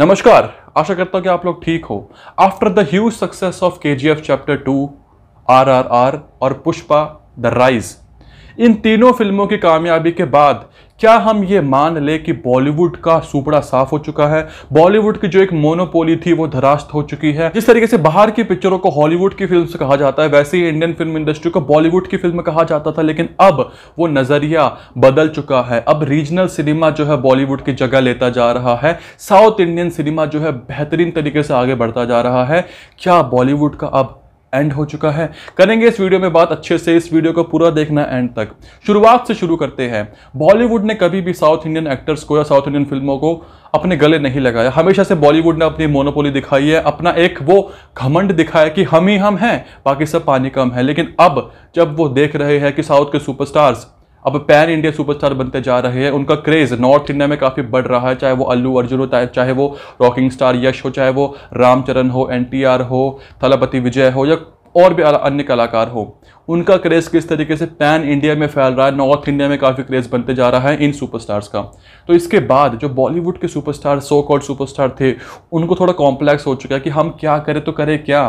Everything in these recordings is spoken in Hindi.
नमस्कार आशा करता हूं कि आप लोग ठीक हो after the huge success of K G F chapter two R R R और पुष्पा द राइज इन तीनों फिल्मों की कामयाबी के बाद क्या हम ये मान लें कि बॉलीवुड का सुपड़ा साफ हो चुका है बॉलीवुड की जो एक मोनोपोली थी वो धरास्त हो चुकी है जिस तरीके से बाहर की पिक्चरों को हॉलीवुड की फिल्म कहा जाता है वैसे ही इंडियन फिल्म इंडस्ट्री को बॉलीवुड की फिल्म कहा जाता था लेकिन अब वो नजरिया बदल चुका है अब रीजनल सिनेमा जो है बॉलीवुड की जगह लेता जा रहा है साउथ इंडियन सिनेमा जो है बेहतरीन तरीके से आगे बढ़ता जा रहा है क्या बॉलीवुड का अब एंड हो चुका है करेंगे इस वीडियो में बात अच्छे से इस वीडियो को पूरा देखना एंड तक शुरुआत से शुरू करते हैं बॉलीवुड ने कभी भी साउथ इंडियन एक्टर्स को या साउथ इंडियन फिल्मों को अपने गले नहीं लगाया हमेशा से बॉलीवुड ने अपनी मोनोपोली दिखाई है अपना एक वो घमंड दिखाया कि हम ही हम हैं बाकी सब पानी कम है लेकिन अब जब वो देख रहे हैं कि साउथ के सुपरस्टार्स अब पैन इंडिया सुपरस्टार बनते जा रहे हैं उनका क्रेज़ नॉर्थ इंडिया में काफ़ी बढ़ रहा है चाहे वो अल्लू अर्जुन हो चाहे वो रॉकिंग स्टार यश हो चाहे वो रामचरण हो एन हो थलापति विजय हो या और भी अन्य कलाकार हो उनका क्रेज़ किस तरीके से पैन इंडिया में फैल रहा है नॉर्थ इंडिया में काफ़ी क्रेज़ बनते जा रहा है इन सुपरस्टार्स का तो इसके बाद जो बॉलीवुड के सुपरस्टार सो कॉल्ड सुपरस्टार थे उनको थोड़ा कॉम्प्लेक्स हो चुका है कि हम क्या करें तो करें क्या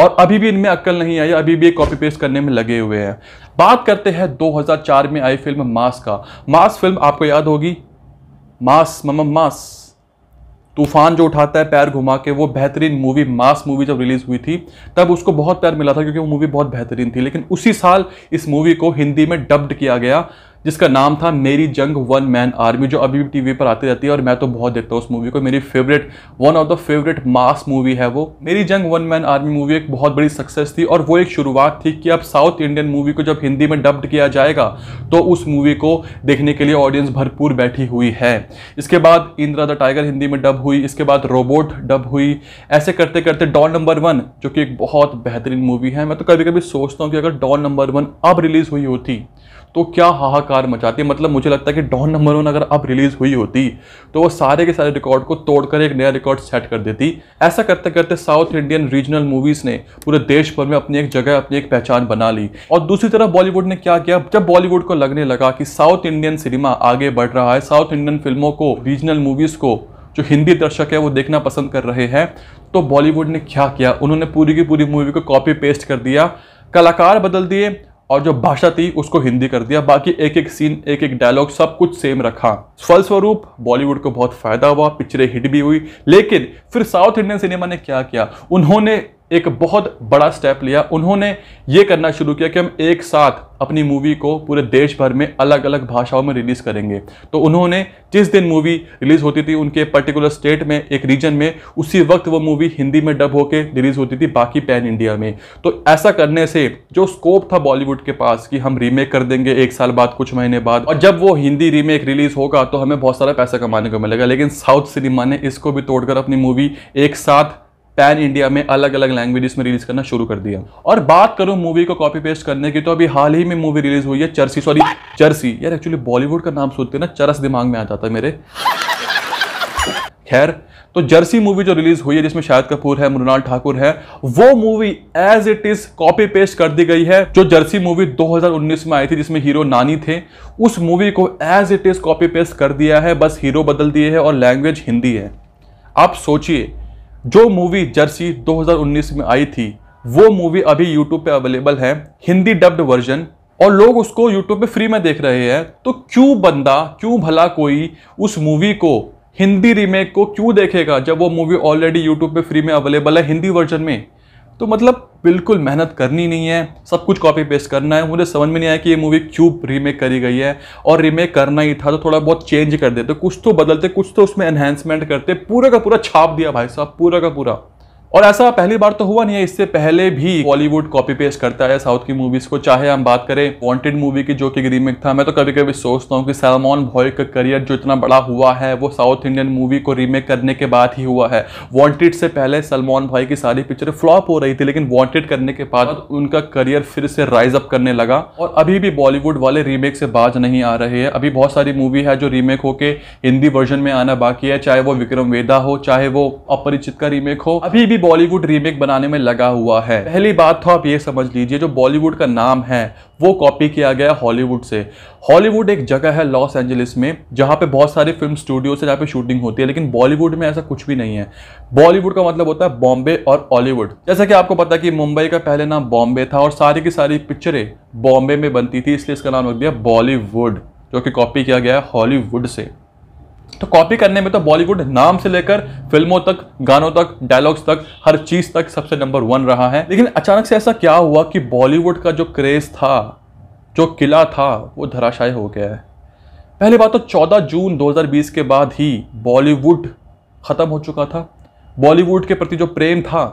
और अभी भी इनमें अक्ल नहीं आई अभी भी कॉपी पेस्ट करने में लगे हुए हैं बात करते हैं 2004 में आई फिल्म मास का मास फिल्म आपको याद होगी मास मम मास तूफान जो उठाता है पैर घुमा के वो बेहतरीन मूवी मास मूवी जब रिलीज़ हुई थी तब उसको बहुत प्यार मिला था क्योंकि वो मूवी बहुत बेहतरीन थी लेकिन उसी साल इस मूवी को हिंदी में डब्ड किया गया जिसका नाम था मेरी जंग वन मैन आर्मी जो अभी भी टीवी पर आती रहती है और मैं तो बहुत देखता हूँ उस मूवी को मेरी favourite one of the favourite mass movie है वो मेरी जंग वन मैन आर्मी मूवी एक बहुत बड़ी सक्सेस थी और वो एक शुरुआत थी कि अब साउथ इंडियन मूवी को जब हिंदी में डब्ड किया जाएगा तो उस मूवी को देखने के लिए ऑडियंस भरपूर बैठी हुई है इसके बाद इंदिरा द टाइगर हिंदी में डब हुई इसके बाद रोबोट डब हुई ऐसे करते करते डॉन नंबर वन जो कि एक बहुत बेहतरीन मूवी है मैं तो कभी कभी सोचता हूँ कि अगर डॉल नंबर वन अब रिलीज़ हुई होती तो क्या हाहाकार मचाती मतलब मुझे लगता है कि डॉन नंबर वन अगर अब रिलीज़ हुई होती तो वो सारे के सारे रिकॉर्ड को तोड़कर एक नया रिकॉर्ड सेट कर देती ऐसा करते करते साउथ इंडियन रीजनल मूवीज़ ने पूरे देश भर में अपनी एक जगह अपनी एक पहचान बना ली और दूसरी तरफ बॉलीवुड ने क्या किया जब बॉलीवुड को लगने लगा कि साउथ इंडियन सिनेमा आगे बढ़ रहा है साउथ इंडियन फिल्मों को रीजनल मूवीज़ को जो हिंदी दर्शक है वो देखना पसंद कर रहे हैं तो बॉलीवुड ने क्या किया उन्होंने पूरी की पूरी मूवी को कॉपी पेस्ट कर दिया कलाकार बदल दिए और जो भाषा थी उसको हिंदी कर दिया बाकी एक एक सीन एक एक डायलॉग सब कुछ सेम रखा फलस्वरूप बॉलीवुड को बहुत फायदा हुआ पिक्चरें हिट भी हुई लेकिन फिर साउथ इंडियन सिनेमा ने क्या किया उन्होंने एक बहुत बड़ा स्टेप लिया उन्होंने ये करना शुरू किया कि हम एक साथ अपनी मूवी को पूरे देश भर में अलग अलग भाषाओं में रिलीज़ करेंगे तो उन्होंने जिस दिन मूवी रिलीज़ होती थी उनके पर्टिकुलर स्टेट में एक रीजन में उसी वक्त वो मूवी हिंदी में डब होकर रिलीज़ होती थी बाकी पैन इंडिया में तो ऐसा करने से जो स्कोप था बॉलीवुड के पास कि हम रीमेक कर देंगे एक साल बाद कुछ महीने बाद और जब वो हिंदी रीमेक रिलीज़ होगा तो हमें बहुत सारा पैसा कमाने को मिलेगा लेकिन साउथ सिनेमा ने इसको भी तोड़कर अपनी मूवी एक साथ पैन इंडिया में अलग अलग लैंग्वेजेस में रिलीज करना शुरू कर दिया और बात करूं मूवी को कॉपी पेस्ट करने की तो अभी हाल ही में मूवी रिलीज हुई है चर्सी सॉरी चर्सी यार एक्चुअली बॉलीवुड का नाम सुनते ना चरस दिमाग में आ जाता है मेरे खैर तो जर्सी मूवी जो रिलीज हुई है जिसमें शाहिद कपूर है मृणाल ठाकुर है वो movie as it is copy paste कर दी गई है जो जर्सी मूवी 2019 में आई थी जिसमें हीरो नानी थे उस मूवी को as it is copy paste कर दिया है बस हीरो बदल दिए है और लैंग्वेज हिंदी है आप सोचिए जो मूवी जर्सी 2019 में आई थी वो मूवी अभी यूट्यूब पे अवेलेबल है हिंदी डब्ड वर्जन और लोग उसको यूट्यूब पे फ्री में देख रहे हैं तो क्यों बंदा क्यों भला कोई उस मूवी को हिंदी रीमेक को क्यों देखेगा जब वो मूवी ऑलरेडी यूट्यूब पे फ्री में अवेलेबल है हिंदी वर्जन में तो मतलब बिल्कुल मेहनत करनी नहीं है सब कुछ कॉपी पेस्ट करना है मुझे समझ में नहीं आया कि ये मूवी क्यों रीमेक करी गई है और रीमेक करना ही था तो थोड़ा बहुत चेंज कर देते कुछ तो बदलते कुछ तो उसमें एनहेंसमेंट करते पूरा का पूरा छाप दिया भाई साहब पूरा का पूरा और ऐसा पहली बार तो हुआ नहीं है इससे पहले भी बॉलीवुड कॉपी पेस्ट करता है साउथ की मूवीज को चाहे हम बात करें वॉन्टेड मूवी की जो कि रीमेक था मैं तो कभी कभी सोचता हूँ कि सलमान भॉय का करियर जो इतना बड़ा हुआ है वो साउथ इंडियन मूवी को रीमेक करने के बाद ही हुआ है वॉन्टेड से पहले सलमान भाई की सारी पिक्चर फ्लॉप हो रही थी लेकिन वॉन्टेड करने के बाद उनका करियर फिर से राइज अप करने लगा और अभी भी बॉलीवुड वाले रीमेक से बाज नहीं आ रहे हैं अभी बहुत सारी मूवी है जो रीमेक होके हिंदी वर्जन में आना बाकी है चाहे वो विक्रम वेदा हो चाहे वो अपरिचित का रीमेक हो अभी भी बॉलीवुड रीमेक बनाने में लगा हुआ है पहली बात तो आप ये समझ लीजिए जो बॉलीवुड का नाम है वो कॉपी किया गया हॉलीवुड से हॉलीवुड एक जगह है लॉस एंजलिस में जहाँ पे बहुत सारे फिल्म स्टूडियो है जहाँ पे शूटिंग होती है लेकिन बॉलीवुड में ऐसा कुछ भी नहीं है बॉलीवुड का मतलब होता है बॉम्बे और हॉलीवुड जैसा कि आपको पता कि मुंबई का पहले नाम बॉम्बे था और सारी की सारी पिक्चरें बॉम्बे में बनती थी इसलिए इसका नाम रख दिया बॉलीवुड जो कि कॉपी किया गया है हॉलीवुड से तो कॉपी करने में तो बॉलीवुड नाम से लेकर फिल्मों तक गानों तक डायलॉग्स तक हर चीज तक सबसे नंबर वन रहा है लेकिन अचानक से ऐसा क्या हुआ कि बॉलीवुड का जो क्रेज था जो किला था वो धराशाय हो गया है पहली बात तो 14 जून 2020 के बाद ही बॉलीवुड ख़त्म हो चुका था बॉलीवुड के प्रति जो प्रेम था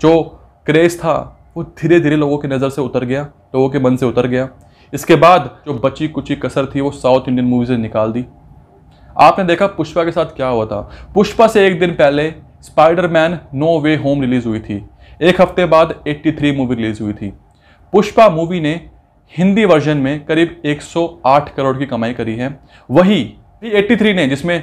जो क्रेज़ था वो धीरे धीरे लोगों की नज़र से उतर गया लोगों के मन से उतर गया इसके बाद जो बची कुची कसर थी वो साउथ इंडियन मूवी से निकाल दी आपने देखा पुष्पा के साथ क्या हुआ था पुष्पा से एक दिन पहले Spiderman No Way Home release हुई थी एक हफ्ते बाद 83 मूवी रिलीज़ हुई थी पुष्पा मूवी ने हिंदी वर्जन में करीब 108 करोड़ की कमाई करी है वही 83 ने जिसमें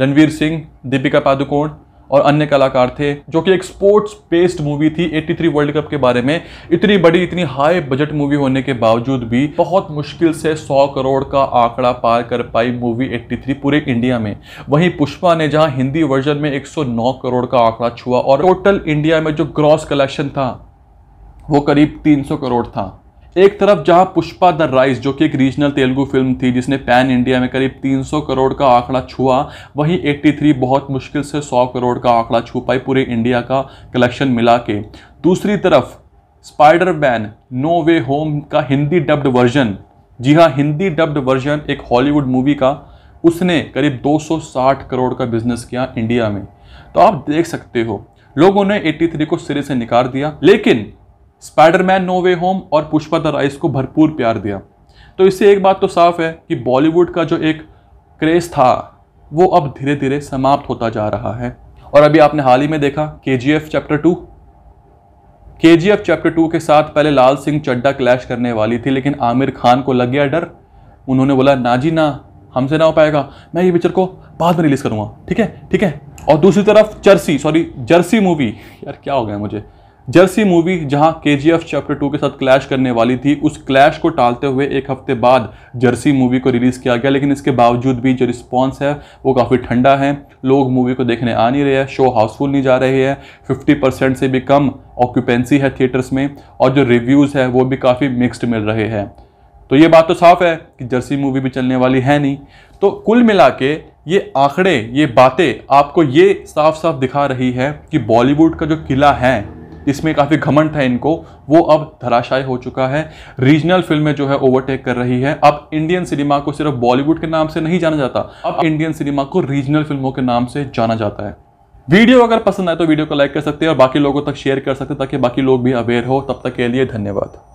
रणवीर सिंह दीपिका पादुकोण और अन्य कलाकार थे जो कि एक स्पोर्ट्स बेस्ड मूवी थी 83 वर्ल्ड कप के बारे में इतनी बड़ी इतनी हाई बजट मूवी होने के बावजूद भी बहुत मुश्किल से 100 करोड़ का आंकड़ा पार कर पाई मूवी 83 पूरे इंडिया में वहीं पुष्पा ने जहां हिंदी वर्जन में 109 करोड़ का आंकड़ा छुआ और टोटल इंडिया में जो ग्रॉस कलेक्शन था वो करीब 300 करोड़ था एक तरफ जहां पुष्पा द राइस जो कि एक रीजनल तेलुगु फिल्म थी जिसने पैन इंडिया में करीब 300 करोड़ का आंकड़ा छुआ वहीं 83 बहुत मुश्किल से 100 करोड़ का आंकड़ा छू पाई पूरे इंडिया का कलेक्शन मिला के दूसरी तरफ Spiderman No Way Home का हिंदी डब्ड वर्जन जी हाँ हिंदी डब्ड वर्जन एक हॉलीवुड मूवी का उसने करीब 260 करोड़ का बिजनेस किया इंडिया में तो आप देख सकते हो लोगों ने 83 को सिरे से निकाल दिया लेकिन स्पाइडरमैन नो वे होम और पुष्पा द राइस को भरपूर प्यार दिया तो इससे एक बात तो साफ है कि बॉलीवुड का जो एक क्रेज़ था वो अब धीरे धीरे समाप्त होता जा रहा है और अभी आपने हाल ही में देखा के जी एफ चैप्टर टू के जी एफ चैप्टर टू के साथ पहले लाल सिंह चड्डा क्लैश करने वाली थी लेकिन आमिर खान को लग गया डर उन्होंने बोला ना जी ना हमसे ना हो पाएगा मैं ये पिक्चर को बाद में रिलीज़ करूँगा ठीक है ठीक है और दूसरी तरफ जर्सी सॉरी जर्सी मूवी यार क्या हो गया मुझे जर्सी मूवी जहां के चैप्टर टू के साथ क्लैश करने वाली थी उस क्लैश को टालते हुए एक हफ्ते बाद जर्सी मूवी को रिलीज़ किया गया लेकिन इसके बावजूद भी जो रिस्पॉन्स है वो काफ़ी ठंडा है लोग मूवी को देखने आ नहीं रहे हैं शो हाउसफुल नहीं जा रहे हैं फिफ्टी परसेंट से भी कम ऑक्यूपेंसी है थिएटर्स में और जो रिव्यूज़ है वो भी काफ़ी मिक्सड मिल रहे हैं तो ये बात तो साफ़ है कि जर्सी मूवी भी चलने वाली है नहीं तो कुल मिला के ये आंकड़े ये बातें आपको ये साफ साफ दिखा रही है कि बॉलीवुड का जो किला है इसमें काफ़ी घमंड था इनको वो अब धराशायी हो चुका है रीजनल फिल्में जो है ओवरटेक कर रही है अब इंडियन सिनेमा को सिर्फ बॉलीवुड के नाम से नहीं जाना जाता अब इंडियन सिनेमा को रीजनल फिल्मों के नाम से जाना जाता है वीडियो अगर पसंद आए तो वीडियो को लाइक कर सकते हैं और बाकी लोगों तक शेयर कर सकते हैं ताकि बाकी लोग भी अवेयर हो तब तक के लिए धन्यवाद